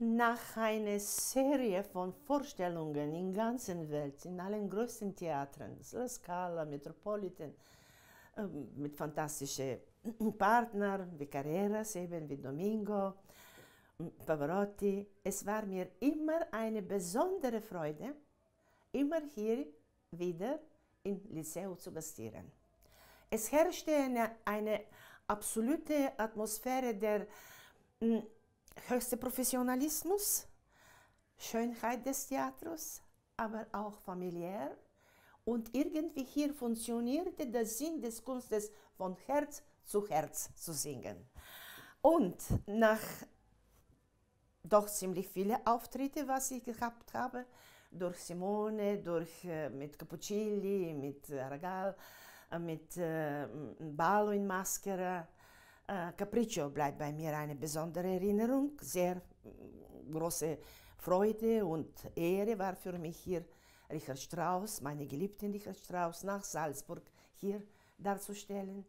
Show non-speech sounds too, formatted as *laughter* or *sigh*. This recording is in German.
Nach einer Serie von Vorstellungen in der ganzen Welt, in allen größten Theatern, La Scala, Metropolitan, ähm, mit fantastischen *clears throat* Partnern wie Carreras, eben wie Domingo, ähm, Pavarotti. Es war mir immer eine besondere Freude, immer hier wieder im Lyceum zu gastieren. Es herrschte eine, eine absolute Atmosphäre der mm, höchster Professionalismus, Schönheit des Theaters, aber auch familiär. Und irgendwie hier funktionierte der Sinn des Kunstes von Herz zu Herz zu singen. Und nach doch ziemlich viele Auftritte, was ich gehabt habe, durch Simone, durch, äh, mit Capuccilli, mit Aragal, äh, mit äh, Ballo in Maschera, Capriccio bleibt bei mir eine besondere Erinnerung, sehr große Freude und Ehre war für mich hier Richard Strauss, meine geliebte Richard Strauss, nach Salzburg hier darzustellen.